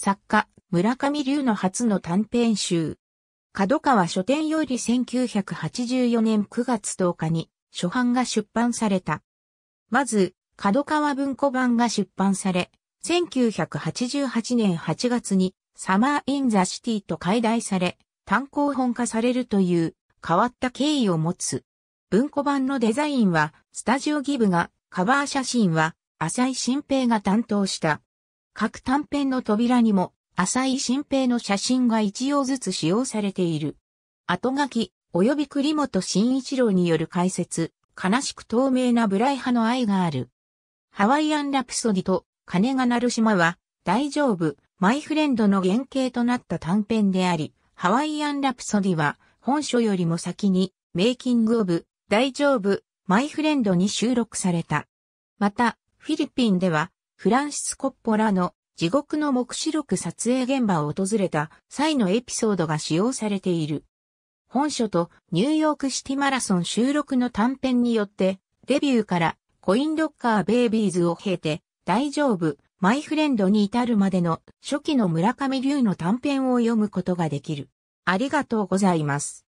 作家、村上龍の初の短編集。角川書店より1984年9月10日に初版が出版された。まず、角川文庫版が出版され、1988年8月にサマー・イン・ザ・シティと解題され、単行本化されるという変わった経緯を持つ。文庫版のデザインはスタジオギブが、カバー写真は浅井新平が担当した。各短編の扉にも、浅井新平の写真が一応ずつ使用されている。後書き、及び栗本慎一郎による解説、悲しく透明なブライ派の愛がある。ハワイアンラプソディと、鐘が鳴る島は、大丈夫、マイフレンドの原型となった短編であり、ハワイアンラプソディは、本書よりも先に、メイキングオブ、大丈夫、マイフレンドに収録された。また、フィリピンでは、フランシス・コッポラの地獄の目視録撮影現場を訪れた際のエピソードが使用されている。本書とニューヨークシティマラソン収録の短編によって、デビューからコインロッカーベイビーズを経て、大丈夫、マイフレンドに至るまでの初期の村上龍の短編を読むことができる。ありがとうございます。